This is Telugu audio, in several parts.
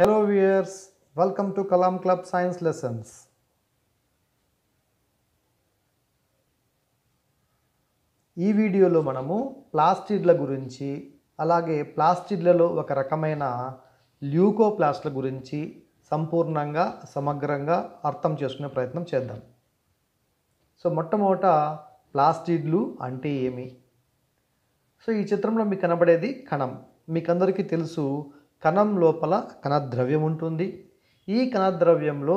Hello viewers welcome to Kalam club science lessons ఈ వీడియోలో మనము ప్లాస్టిడ్ల గురించి అలాగే ప్లాస్టిడ్లలో ఒక రకమైన ల్యూకోప్లాస్ట్ల గురించి సంపూర్ణంగా సమగ్రంగా అర్థం చేసుకునే ప్రయత్నం చేద్దాం సో మొట్టమొదట ప్లాస్టిడ్లు అంటే ఏమి సో ఈ చిత్రంలో మీకు కనబడేది కణం మీకందరికీ తెలుసు కణం లోపల కణద్రవ్యం ఉంటుంది ఈ కణద్రవ్యంలో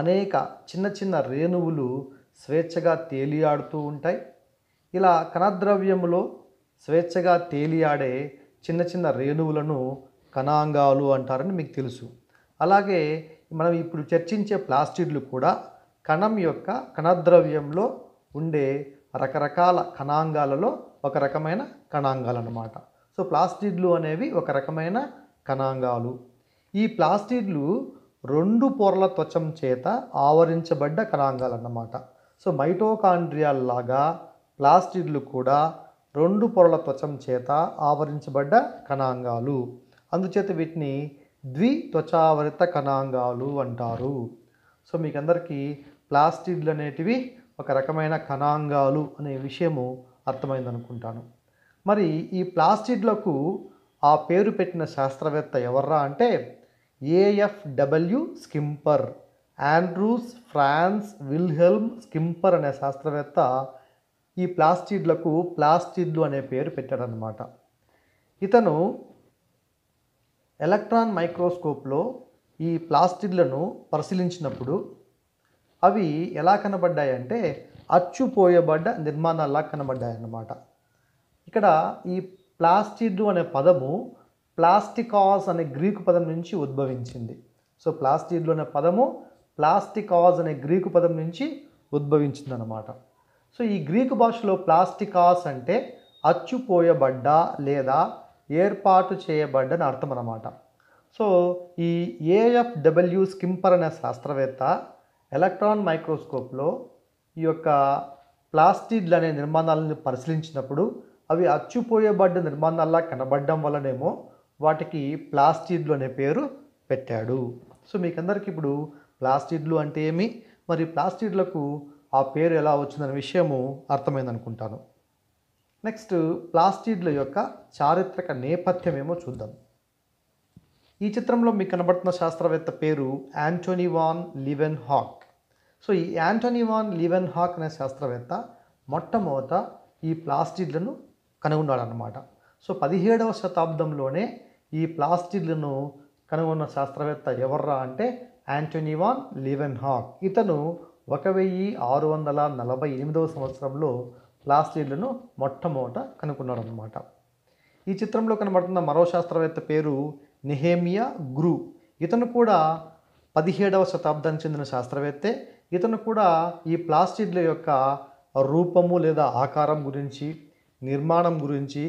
అనేక చిన్న చిన్న రేణువులు స్వేచ్ఛగా తేలియాడుతూ ఉంటాయి ఇలా కణద్రవ్యములో స్వేచ్ఛగా తేలియాడే చిన్న చిన్న రేణువులను కణాంగాలు అంటారని మీకు తెలుసు అలాగే మనం ఇప్పుడు చర్చించే ప్లాస్టిడ్లు కూడా కణం యొక్క కణద్రవ్యంలో ఉండే రకరకాల కణాంగాలలో ఒక రకమైన కణాంగాలు అన్నమాట సో ప్లాస్టిడ్లు అనేవి ఒక రకమైన కణాంగాలు ఈ ప్లాస్టిడ్లు రెండు పొరల త్వచం చేత ఆవరించబడ్డ కణాంగాలు అన్నమాట సో మైటోకాండ్రియాల్లాగా లాగా ప్లాస్టిడ్లు కూడా రెండు పొరల త్వచం చేత ఆవరించబడ్డ కణాంగాలు అందుచేత వీటిని ద్వి త్వచావరిత కణాంగాలు అంటారు సో మీకు అందరికీ ప్లాస్టిడ్లు అనేటివి ఒక రకమైన కణాంగాలు అనే విషయము అర్థమైందనుకుంటాను మరి ఈ ప్లాస్టిడ్లకు ఆ పేరు పెట్టిన శాస్త్రవేత్త ఎవర్రా అంటే AFW Schimper Andreas Franz Wilhelm Schimper అనే శాస్త్రవేత్త ఈ ప్లాస్టిడ్లకు ప్లాస్టిడ్లు అనే పేరు పెట్టాడనమాట ఇతను ఎలక్ట్రాన్ మైక్రోస్కోప్లో ఈ ప్లాస్టిడ్లను పరిశీలించినప్పుడు అవి ఎలా కనబడ్డాయంటే అచ్చుపోయబడ్డ నిర్మాణాల్లా కనబడ్డాయన్నమాట ఇక్కడ ఈ ప్లాస్టిడ్ అనే పదము ప్లాస్టికాస్ అనే గ్రీకు పదం నుంచి ఉద్భవించింది సో ప్లాస్టిడ్లు అనే పదము ప్లాస్టికాస్ అనే గ్రీకు పదం నుంచి ఉద్భవించిందనమాట సో ఈ గ్రీకు భాషలో ప్లాస్టికాస్ అంటే అచ్చుపోయబడ్డ లేదా ఏర్పాటు చేయబడ్డ అని అర్థం అనమాట సో ఈ ఏఎఫ్డబ్ల్యూ స్కింపర్ అనే శాస్త్రవేత్త ఎలక్ట్రాన్ మైక్రోస్కోప్లో ఈ యొక్క ప్లాస్టిడ్లు అనే నిర్మాణాలను పరిశీలించినప్పుడు అవి అచ్చిపోయేబడ్డ నిర్మాణాల్లా కనబడడం వల్లనేమో వాటికి ప్లాస్టిడ్లు అనే పేరు పెట్టాడు సో అందరికి ఇప్పుడు ప్లాస్టిడ్లు అంటే ఏమి మరి ప్లాస్టిడ్లకు ఆ పేరు ఎలా వచ్చిందనే విషయము అర్థమైందనుకుంటాను నెక్స్ట్ ప్లాస్టిడ్ల యొక్క చారిత్రక నేపథ్యం ఏమో చూద్దాం ఈ చిత్రంలో మీకు కనబడుతున్న శాస్త్రవేత్త పేరు యాంటోనివాన్ లివెన్ హాక్ సో ఈ యాంటోనివాన్ లివెన్ హాక్ అనే శాస్త్రవేత్త మొట్టమొదట ఈ ప్లాస్టిడ్లను కనుగొన్నాడనమాట సో పదిహేడవ శతాబ్దంలోనే ఈ ప్లాస్టిడ్లను కనుగొన్న శాస్త్రవేత్త ఎవర్రా అంటే యాంటోనివాన్ లివెన్ హాక్ ఇతను ఒక వెయ్యి ఆరు వందల నలభై ఎనిమిదవ సంవత్సరంలో ప్లాస్టిడ్లను మొట్టమొదట అనమాట ఈ చిత్రంలో కనబడుతున్న మరో శాస్త్రవేత్త పేరు నిహేమియా గ్రు ఇతను కూడా పదిహేడవ శతాబ్దానికి చెందిన శాస్త్రవేత్తే ఇతను కూడా ఈ ప్లాస్టిడ్ల యొక్క రూపము లేదా ఆకారం గురించి నిర్మాణం గురించి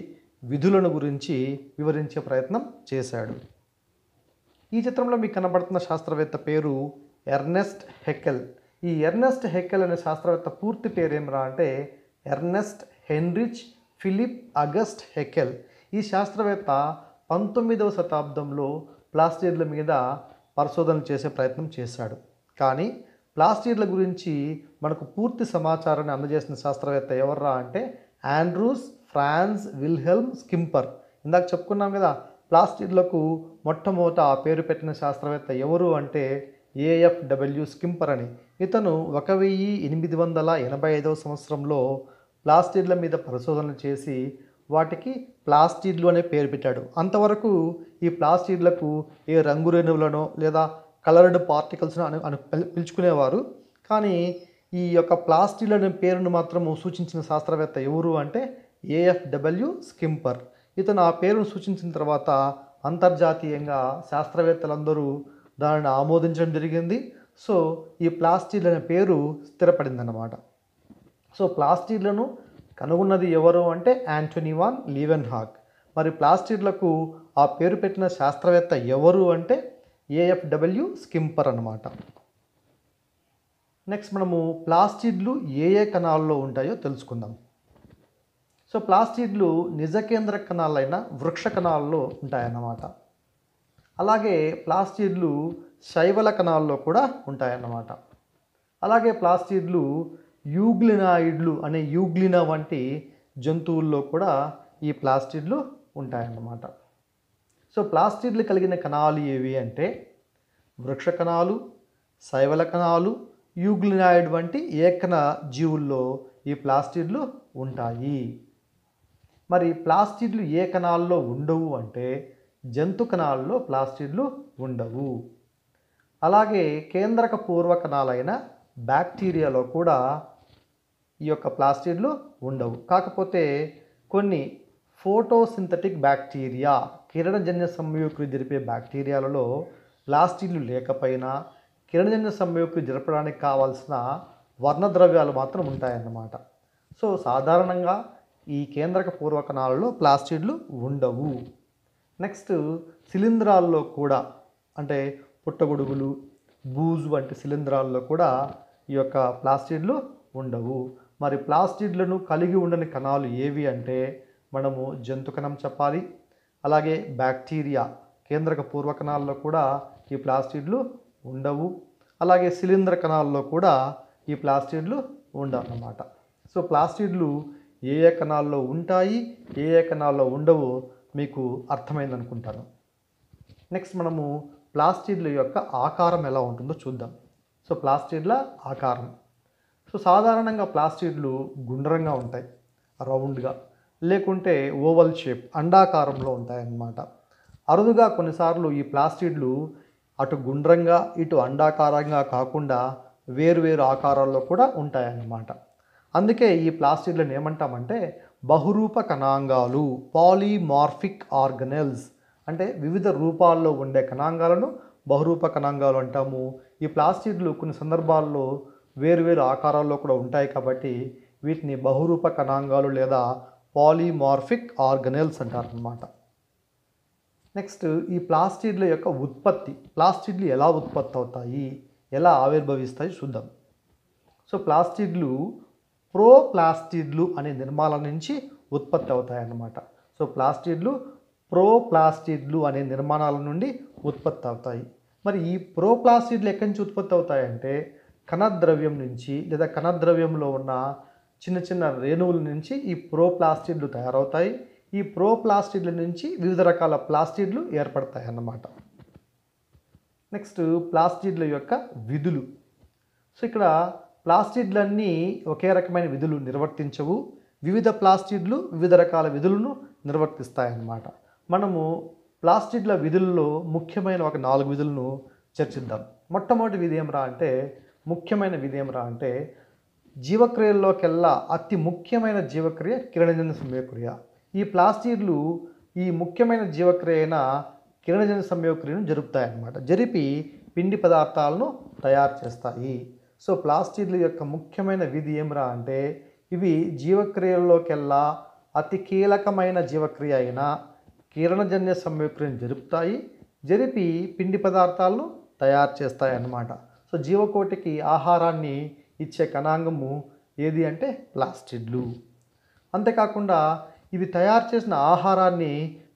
విధులను గురించి వివరించే ప్రయత్నం చేశాడు ఈ చిత్రంలో మీకు కనబడుతున్న శాస్త్రవేత్త పేరు ఎర్నెస్ట్ హెకెల్ ఈ ఎర్నెస్ట్ హెకెల్ అనే శాస్త్రవేత్త పూర్తి పేరు ఏమిరా అంటే Ernst Heinrich Philipp August Haeckel ఈ శాస్త్రవేత్త పంతొమ్మిదవ శతాబ్దంలో ప్లాస్టిడ్ల మీద పరిశోధన చేసే ప్రయత్నం చేశాడు కానీ ప్లాస్టిడ్ల గురించి మనకు పూర్తి సమాచారాన్ని అందజేసిన శాస్త్రవేత్త ఎవర్రా అంటే ఆండ్రూస్ ఫ్రాన్స్ విల్హెల్మ్ స్కింపర్ ఇందాక చెప్పుకున్నాం కదా ప్లాస్టిడ్లకు మొట్టమొదట ఆ పేరు పెట్టిన శాస్త్రవేత్త ఎవరు అంటే ఏఎఫ్డబ్ల్యూ స్కింపర్ అని ఇతను ఒక వెయ్యి ఎనిమిది వందల ఎనభై ఐదవ సంవత్సరంలో ప్లాస్టిడ్ల మీద పరిశోధనలు చేసి వాటికి ప్లాస్టిడ్లు అనే పేరు పెట్టాడు అంతవరకు ఈ ప్లాస్టిడ్లకు ఏ రంగురేణువులనో లేదా కలర్డ్ పార్టికల్స్ను అను అను పిలుచుకునేవారు కానీ ఈ యొక్క ప్లాస్టిల్ అనే పేరును మాత్రము సూచించిన శాస్త్రవేత్త ఎవరు అంటే ఏఎఫ్డబ్ల్యూ స్కింపర్ ఇతను ఆ పేరును సూచించిన తర్వాత అంతర్జాతీయంగా శాస్త్రవేత్తలందరూ దానిని ఆమోదించడం జరిగింది సో ఈ ప్లాస్టిల్ అనే పేరు స్థిరపడిందన్నమాట సో ప్లాస్టిడ్లను కనుగొన్నది ఎవరు అంటే వాన్ లీవెన్ హాక్ మరి ప్లాస్టిడ్లకు ఆ పేరు పెట్టిన శాస్త్రవేత్త ఎవరు అంటే ఏఎఫ్డబ్ల్యూ స్కింపర్ అనమాట నెక్స్ట్ మనము ప్లాస్టిడ్లు ఏ ఏ కణాల్లో ఉంటాయో తెలుసుకుందాం సో ప్లాస్టిడ్లు నిజకేంద్ర కణాలైన వృక్ష కణాల్లో ఉంటాయన్నమాట అలాగే ప్లాస్టిడ్లు శైవల కణాల్లో కూడా ఉంటాయన్నమాట అలాగే ప్లాస్టిడ్లు యూగ్లినాయిడ్లు అనే యూగ్లినా వంటి జంతువుల్లో కూడా ఈ ప్లాస్టిడ్లు ఉంటాయన్నమాట సో ప్లాస్టిడ్లు కలిగిన కణాలు ఏవి అంటే వృక్ష కణాలు శైవల కణాలు యూగ్లినాయిడ్ వంటి ఏకన జీవుల్లో ఈ ప్లాస్టిడ్లు ఉంటాయి మరి ప్లాస్టిడ్లు ఏ కణాల్లో ఉండవు అంటే జంతు కణాల్లో ప్లాస్టిడ్లు ఉండవు అలాగే కేంద్రక పూర్వ కణాలైన బ్యాక్టీరియాలో కూడా ఈ యొక్క ప్లాస్టిడ్లు ఉండవు కాకపోతే కొన్ని ఫోటోసింథటిక్ బ్యాక్టీరియా కిరణజన్య సంయుక్తులు జరిపే బ్యాక్టీరియాలలో ప్లాస్టిడ్లు లేకపోయినా కిరణజన్య సంయోగం జరపడానికి కావాల్సిన వర్ణద్రవ్యాలు మాత్రం ఉంటాయన్నమాట సో సాధారణంగా ఈ కేంద్రక పూర్వకణాలలో ప్లాస్టిడ్లు ఉండవు నెక్స్ట్ శిలీంధ్రాల్లో కూడా అంటే పుట్టగొడుగులు బూజు వంటి శిలీంధ్రాల్లో కూడా ఈ యొక్క ప్లాస్టిడ్లు ఉండవు మరి ప్లాస్టిడ్లను కలిగి ఉండని కణాలు ఏవి అంటే మనము జంతు కణం చెప్పాలి అలాగే బ్యాక్టీరియా కేంద్రక పూర్వకణాల్లో కూడా ఈ ప్లాస్టిడ్లు ఉండవు అలాగే శిలీంద్ర కణాల్లో కూడా ఈ ప్లాస్టిడ్లు ఉండవన్నమాట సో ప్లాస్టిడ్లు ఏ ఏ కణాల్లో ఉంటాయి ఏ ఏ కణాల్లో ఉండవో మీకు అర్థమైంది అనుకుంటాను నెక్స్ట్ మనము ప్లాస్టిడ్ల యొక్క ఆకారం ఎలా ఉంటుందో చూద్దాం సో ప్లాస్టిడ్ల ఆకారం సో సాధారణంగా ప్లాస్టిడ్లు గుండ్రంగా ఉంటాయి రౌండ్గా లేకుంటే ఓవల్ షేప్ అండాకారంలో ఉంటాయన్నమాట అరుదుగా కొన్నిసార్లు ఈ ప్లాస్టిడ్లు అటు గుండ్రంగా ఇటు అండాకారంగా కాకుండా వేరువేరు ఆకారాల్లో కూడా ఉంటాయన్నమాట అందుకే ఈ ప్లాస్టిక్లను ఏమంటామంటే బహురూప కణాంగాలు పాలిమార్ఫిక్ ఆర్గనెల్స్ అంటే వివిధ రూపాల్లో ఉండే కణాంగాలను బహురూప కణాంగాలు అంటాము ఈ ప్లాస్టిక్లు కొన్ని సందర్భాల్లో వేరువేరు ఆకారాల్లో కూడా ఉంటాయి కాబట్టి వీటిని బహురూప కణాంగాలు లేదా పాలిమార్ఫిక్ ఆర్గనెల్స్ అంటారనమాట నెక్స్ట్ ఈ ప్లాస్టిడ్ల యొక్క ఉత్పత్తి ప్లాస్టిడ్లు ఎలా ఉత్పత్తి అవుతాయి ఎలా ఆవిర్భవిస్తాయి చూద్దాం సో ప్లాస్టిడ్లు ప్రోప్లాస్టిడ్లు అనే నిర్మాణం నుంచి ఉత్పత్తి అవుతాయన్నమాట సో ప్లాస్టిడ్లు ప్రోప్లాస్టిడ్లు అనే నిర్మాణాల నుండి ఉత్పత్తి అవుతాయి మరి ఈ ప్రోప్లాస్టిడ్లు ఎక్కడి నుంచి ఉత్పత్తి అవుతాయంటే కణద్రవ్యం నుంచి లేదా కణద్రవ్యంలో ఉన్న చిన్న చిన్న రేణువుల నుంచి ఈ ప్రోప్లాస్టిడ్లు తయారవుతాయి ఈ ప్రోప్లాస్టిడ్ల నుంచి వివిధ రకాల ప్లాస్టిడ్లు ఏర్పడతాయి అన్నమాట నెక్స్ట్ ప్లాస్టిడ్ల యొక్క విధులు సో ఇక్కడ ప్లాస్టిడ్లన్నీ ఒకే రకమైన విధులు నిర్వర్తించవు వివిధ ప్లాస్టిడ్లు వివిధ రకాల విధులను నిర్వర్తిస్తాయన్నమాట మనము ప్లాస్టిడ్ల విధుల్లో ముఖ్యమైన ఒక నాలుగు విధులను చర్చిద్దాం మొట్టమొదటి విధేయం రా అంటే ముఖ్యమైన విధేయం రా అంటే జీవక్రియల్లోకెల్లా అతి ముఖ్యమైన జీవక్రియ కిరణజన్య సమయక్రియ ఈ ప్లాస్టిడ్లు ఈ ముఖ్యమైన జీవక్రియ అయిన కిరణజన సంయోక్రియను జరుపుతాయన్నమాట జరిపి పిండి పదార్థాలను తయారు చేస్తాయి సో ప్లాస్టిడ్ల యొక్క ముఖ్యమైన విధి ఏమిరా అంటే ఇవి జీవక్రియల్లోకెల్లా అతి కీలకమైన జీవక్రియ అయిన కిరణజన్య సంయోక్రియను జరుపుతాయి జరిపి పిండి పదార్థాలను తయారు చేస్తాయి అన్నమాట సో జీవకోటికి ఆహారాన్ని ఇచ్చే కణాంగము ఏది అంటే ప్లాస్టిడ్లు అంతేకాకుండా ఇవి తయారు చేసిన ఆహారాన్ని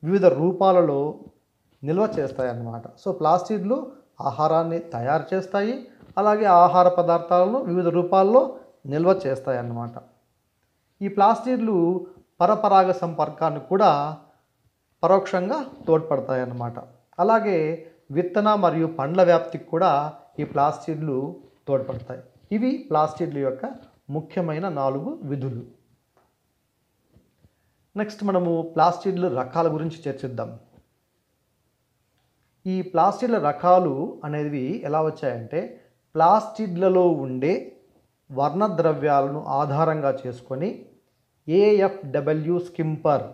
వివిధ రూపాలలో నిల్వ చేస్తాయన్నమాట సో ప్లాస్టిడ్లు ఆహారాన్ని తయారు చేస్తాయి అలాగే ఆహార పదార్థాలను వివిధ రూపాల్లో నిల్వ చేస్తాయన్నమాట ఈ ప్లాస్టిడ్లు పరపరాగ సంపర్కాన్ని కూడా పరోక్షంగా తోడ్పడతాయన్నమాట అలాగే విత్తన మరియు పండ్ల వ్యాప్తికి కూడా ఈ ప్లాస్టిడ్లు తోడ్పడతాయి ఇవి ప్లాస్టిడ్ల యొక్క ముఖ్యమైన నాలుగు విధులు నెక్స్ట్ మనము ప్లాస్టిడ్ల రకాల గురించి చర్చిద్దాం ఈ ప్లాస్టిడ్ల రకాలు అనేవి ఎలా వచ్చాయంటే ప్లాస్టిడ్లలో ఉండే వర్ణద్రవ్యాలను ఆధారంగా చేసుకొని AFW Schimper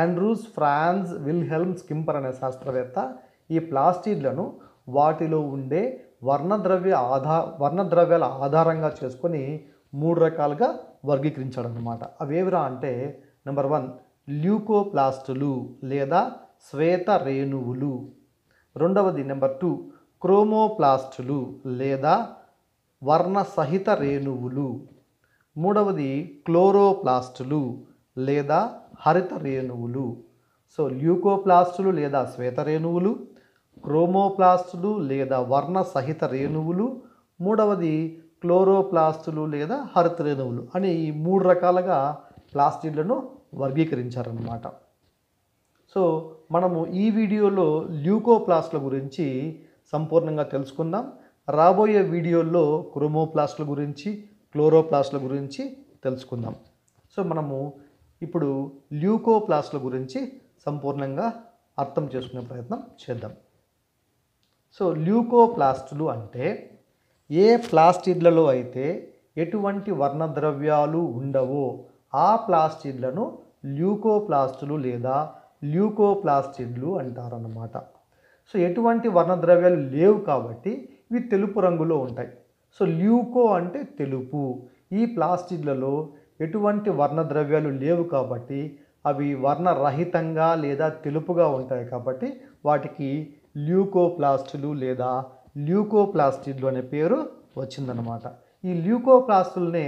Andreas Franz Wilhelm Schimper అనే శాస్త్రవేత్త ఈ ప్లాస్టిడ్లను వాటిలో ఉండే వర్ణద్రవ్య ఆధా వర్ణద్రవ్యాల ఆధారంగా చేసుకొని మూడు రకాలుగా వర్గీకరించాడు అనమాట అవేవిరా అంటే నెంబర్ వన్ ల్యూకోప్లాస్టులు లేదా శ్వేత రేణువులు రెండవది నెంబర్ టూ క్రోమోప్లాస్టులు లేదా వర్ణసహిత రేణువులు మూడవది క్లోరోప్లాస్టులు లేదా హరిత రేణువులు సో ల్యూకోప్లాస్టులు లేదా శ్వేత రేణువులు క్రోమోప్లాస్టులు లేదా వర్ణ సహిత రేణువులు మూడవది క్లోరోప్లాస్టులు లేదా హరిత రేణువులు అని ఈ మూడు రకాలుగా ప్లాస్టిడ్లను వర్గీకరించారనమాట సో మనము ఈ వీడియోలో ల్యూకోప్లాస్ట్ల గురించి సంపూర్ణంగా తెలుసుకుందాం రాబోయే వీడియోల్లో క్రోమోప్లాస్ట్ల గురించి క్లోరోప్లాస్ట్ల గురించి తెలుసుకుందాం సో మనము ఇప్పుడు ల్యూకోప్లాస్ట్ల గురించి సంపూర్ణంగా అర్థం చేసుకునే ప్రయత్నం చేద్దాం సో ల్యూకోప్లాస్ట్లు అంటే ఏ ప్లాస్టిడ్లలో అయితే ఎటువంటి వర్ణద్రవ్యాలు ఉండవో ఆ ప్లాస్టిడ్లను ల్యూకోప్లాస్టులు లేదా ల్యూకోప్లాస్టిడ్లు అంటారన్నమాట సో ఎటువంటి వర్ణద్రవ్యాలు లేవు కాబట్టి ఇవి తెలుపు రంగులో ఉంటాయి సో ల్యూకో అంటే తెలుపు ఈ ప్లాస్టిడ్లలో ఎటువంటి వర్ణద్రవ్యాలు లేవు కాబట్టి అవి వర్ణరహితంగా లేదా తెలుపుగా ఉంటాయి కాబట్టి వాటికి ల్యూకోప్లాస్టులు లేదా ల్యూకోప్లాస్టిడ్లు అనే పేరు వచ్చిందనమాట ఈ ల్యూకోప్లాస్టులనే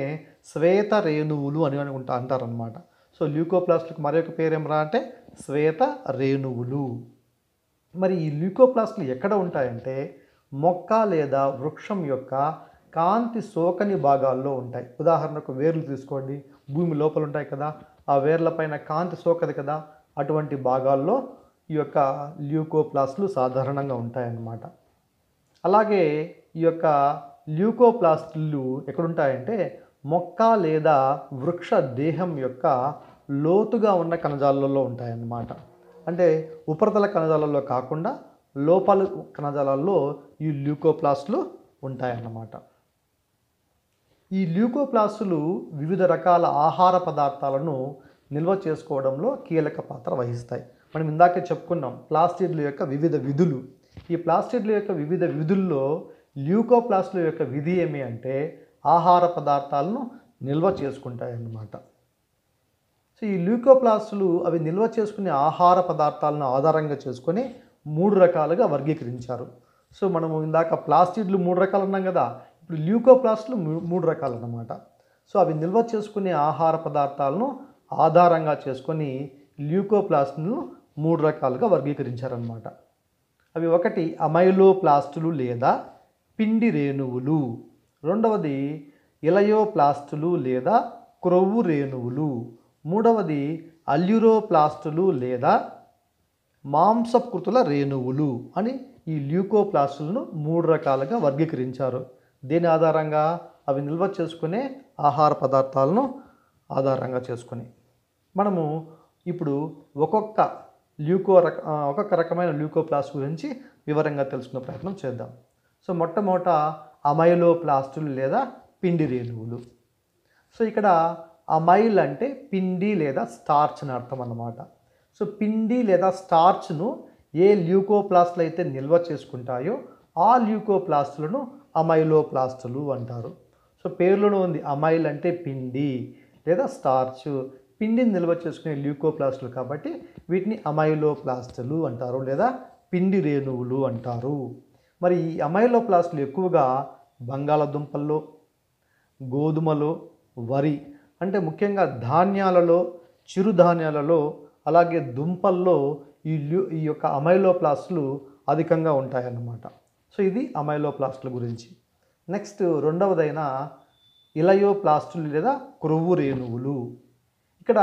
శ్వేత రేణువులు అని అనుకుంటా అంటారనమాట సో ల్యూకోప్లాస్ట్లకు మరొక ఏమరా అంటే శ్వేత రేణువులు మరి ఈ ల్యూకోప్లాస్ట్లు ఎక్కడ ఉంటాయంటే మొక్క లేదా వృక్షం యొక్క కాంతి సోకని భాగాల్లో ఉంటాయి ఉదాహరణకు వేర్లు తీసుకోండి భూమి లోపల ఉంటాయి కదా ఆ వేర్ల పైన కాంతి సోకది కదా అటువంటి భాగాల్లో ఈ యొక్క ల్యూకోప్లాస్ట్లు సాధారణంగా ఉంటాయన్నమాట అలాగే ఈ యొక్క ల్యూకోప్లాస్ట్లు ఎక్కడుంటాయంటే మొక్క లేదా వృక్ష దేహం యొక్క లోతుగా ఉన్న కణజాలలో ఉంటాయన్నమాట అంటే ఉపరితల కణజాలలో కాకుండా లోపల కణజాలలో ఈ ల్యూకోప్లాస్ట్లు ఉంటాయన్నమాట ఈ ల్యూకోప్లాస్టులు వివిధ రకాల ఆహార పదార్థాలను నిల్వ చేసుకోవడంలో కీలక పాత్ర వహిస్తాయి మనం ఇందాకే చెప్పుకున్నాం ప్లాస్టిడ్ల యొక్క వివిధ విధులు ఈ ప్లాస్టిడ్ల యొక్క వివిధ విధుల్లో ల్యూకోప్లాస్టుల యొక్క విధి ఏమి అంటే ఆహార పదార్థాలను నిల్వ చేసుకుంటాయన్నమాట సో ఈ ల్యూకోప్లాస్టులు అవి నిల్వ చేసుకునే ఆహార పదార్థాలను ఆధారంగా చేసుకొని మూడు రకాలుగా వర్గీకరించారు సో మనము ఇందాక ప్లాస్టిడ్లు మూడు రకాలు ఉన్నాం కదా ఇప్పుడు ల్యూకోప్లాస్టులు మూడు రకాలు అన్నమాట సో అవి నిల్వ చేసుకునే ఆహార పదార్థాలను ఆధారంగా చేసుకొని ల్యూకోప్లాస్ట్ను మూడు రకాలుగా వర్గీకరించారనమాట అవి ఒకటి అమైలోప్లాస్టులు లేదా పిండి రేణువులు రెండవది ఇలయోప్లాస్టులు లేదా క్రొవ్వు రేణువులు మూడవది అల్యూరోప్లాస్టులు లేదా మాంసకృతుల రేణువులు అని ఈ ల్యూకోప్లాస్టులను మూడు రకాలుగా వర్గీకరించారు దీని ఆధారంగా అవి నిల్వ చేసుకునే ఆహార పదార్థాలను ఆధారంగా చేసుకుని మనము ఇప్పుడు ఒక్కొక్క ల్యూకో రక ఒక్కొక్క రకమైన ల్యూకోప్లాస్ట్ గురించి వివరంగా తెలుసుకునే ప్రయత్నం చేద్దాం సో మొట్టమొదట అమైలోప్లాస్టులు లేదా పిండి రేణువులు సో ఇక్కడ అమైల్ అంటే పిండి లేదా స్టార్చ్ అని అర్థం అన్నమాట సో పిండి లేదా స్టార్చ్ను ఏ ల్యూకోప్లాస్టులు అయితే నిల్వ చేసుకుంటాయో ఆ ల్యూకోప్లాస్టులను అమైలోప్లాస్టులు అంటారు సో పేర్లోనే ఉంది అమైల్ అంటే పిండి లేదా స్టార్చ్ పిండిని నిల్వ చేసుకునే ల్యూకోప్లాస్టులు కాబట్టి వీటిని అమైలోప్లాస్టులు అంటారు లేదా పిండి రేణువులు అంటారు మరి ఈ అమైలోప్లాస్టులు ఎక్కువగా బంగాళదుంపల్లో గోధుమలో వరి అంటే ముఖ్యంగా ధాన్యాలలో చిరుధాన్యాలలో అలాగే దుంపల్లో ఈ ఈ యొక్క అమైలోప్లాస్ట్లు అధికంగా ఉంటాయన్నమాట సో ఇది అమైలోప్లాస్ట్ల గురించి నెక్స్ట్ రెండవదైన ఇలయోప్లాస్టులు లేదా క్రొవ్వు రేణువులు ఇక్కడ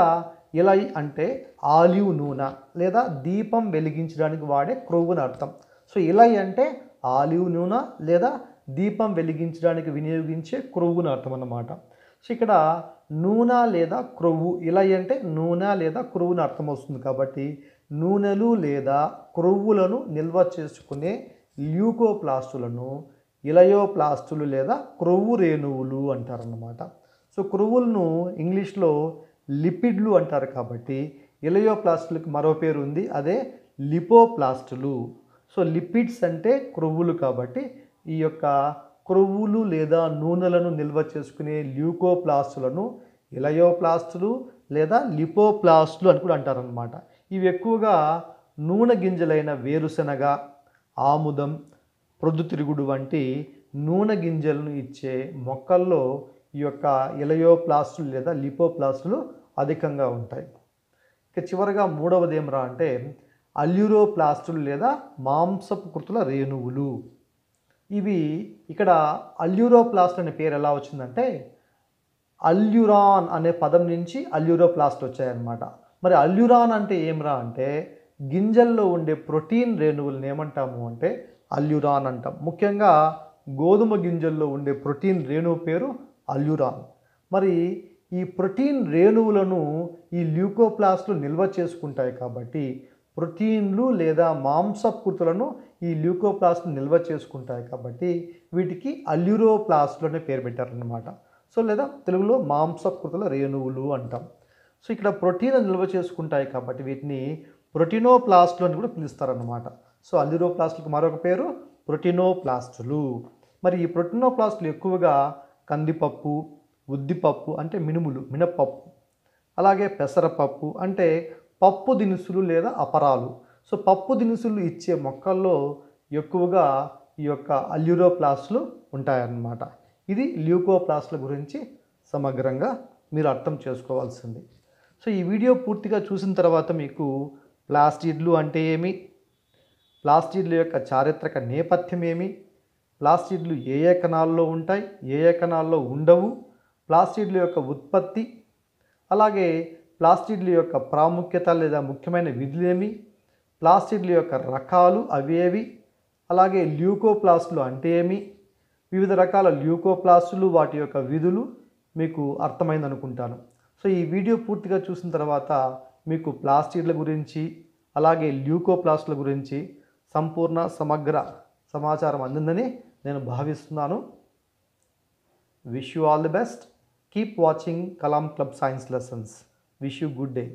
ఇలై అంటే ఆలివ్ నూనె లేదా దీపం వెలిగించడానికి వాడే క్రొవ్వుని అర్థం సో ఇలై అంటే ఆలివ్ నూనె లేదా దీపం వెలిగించడానికి వినియోగించే క్రొవ్వుని అర్థం అన్నమాట సో ఇక్కడ నూనె లేదా క్రొవ్వు ఇలా అంటే నూనె లేదా క్రొవ్వుని అర్థం వస్తుంది కాబట్టి నూనెలు లేదా క్రొవ్వులను నిల్వ చేసుకునే ల్యూకోప్లాస్టులను ఇలయోప్లాస్టులు లేదా క్రొవ్వు రేణువులు అంటారన్నమాట సో క్రొవ్వులను ఇంగ్లీష్లో లిపిడ్లు అంటారు కాబట్టి ఇలయోప్లాస్టులకు మరో పేరు ఉంది అదే లిపోప్లాస్టులు సో లిపిడ్స్ అంటే క్రొవ్వులు కాబట్టి ఈ యొక్క క్రొవ్వులు లేదా నూనెలను నిల్వ చేసుకునే ల్యూకోప్లాస్టులను ఇలయోప్లాస్టులు లేదా లిపోప్లాస్టులు అని కూడా అంటారనమాట ఇవి ఎక్కువగా నూనె గింజలైన వేరుశనగ ఆముదం ప్రొద్దుతిరుగుడు వంటి నూనె గింజలను ఇచ్చే మొక్కల్లో ఈ యొక్క ఇలయోప్లాస్టులు లేదా లిపోప్లాస్టులు అధికంగా ఉంటాయి ఇక చివరగా మూడవది ఏమరా అంటే అల్యూరోప్లాస్టులు లేదా మాంసపు కృతుల రేణువులు ఇవి ఇక్కడ అల్యూరోప్లాస్ట్ అనే పేరు ఎలా వచ్చిందంటే అల్యూరాన్ అనే పదం నుంచి అల్యూరోప్లాస్ట్ వచ్చాయన్నమాట మరి అల్యూరాన్ అంటే ఏమిరా అంటే గింజల్లో ఉండే ప్రోటీన్ రేణువులను ఏమంటాము అంటే అల్యూరాన్ అంటాం ముఖ్యంగా గోధుమ గింజల్లో ఉండే ప్రోటీన్ రేణువు పేరు అల్యూరాన్ మరి ఈ ప్రోటీన్ రేణువులను ఈ ల్యూకోప్లాస్ట్లు నిల్వ చేసుకుంటాయి కాబట్టి ప్రోటీన్లు లేదా మాంసకృతులను ఈ ల్యూకోప్లాస్ట్లు నిల్వ చేసుకుంటాయి కాబట్టి వీటికి అల్యూరోప్లాస్ట్లు అనే పేరు పెట్టారనమాట సో లేదా తెలుగులో మాంసకృతుల రేణువులు అంటాం సో ఇక్కడ ప్రోటీన్ నిల్వ చేసుకుంటాయి కాబట్టి వీటిని ప్రోటీనోప్లాస్ట్లు అని కూడా పిలుస్తారనమాట సో అల్యూరోప్లాస్ట్లకు మరొక పేరు ప్రోటీనోప్లాస్టులు మరి ఈ ప్రొటీనోప్లాస్ట్లు ఎక్కువగా కందిపప్పు ఉద్దిపప్పు అంటే మినుములు మినప్పప్పు అలాగే పెసరపప్పు అంటే పప్పు దినుసులు లేదా అపరాలు సో పప్పు దినుసులు ఇచ్చే మొక్కల్లో ఎక్కువగా ఈ యొక్క అల్యూరోప్లాస్ట్లు ఉంటాయన్నమాట ఇది ల్యూకోప్లాస్ట్ల గురించి సమగ్రంగా మీరు అర్థం చేసుకోవాల్సింది సో ఈ వీడియో పూర్తిగా చూసిన తర్వాత మీకు ప్లాస్టిడ్లు అంటే ఏమి ప్లాస్టిడ్ల యొక్క చారిత్రక నేపథ్యం ఏమి ప్లాస్టిడ్లు ఏ ఏ కణాల్లో ఉంటాయి ఏ ఏ కణాల్లో ఉండవు ప్లాస్టిడ్ల యొక్క ఉత్పత్తి అలాగే ప్లాస్టిడ్ల యొక్క ప్రాముఖ్యత లేదా ముఖ్యమైన విధులేమి ప్లాస్టిడ్ల యొక్క రకాలు అవేవి అలాగే ల్యూకోప్లాస్టులు అంటే ఏమి వివిధ రకాల ల్యూకోప్లాస్టులు వాటి యొక్క విధులు మీకు అర్థమైంది అనుకుంటాను సో ఈ వీడియో పూర్తిగా చూసిన తర్వాత మీకు ప్లాస్టిడ్ల గురించి అలాగే ల్యూకోప్లాస్టుల గురించి సంపూర్ణ సమగ్ర సమాచారం అందిందని నేను భావిస్తున్నాను wish you all the best keep watching Kalam club science lessons Wish you good day.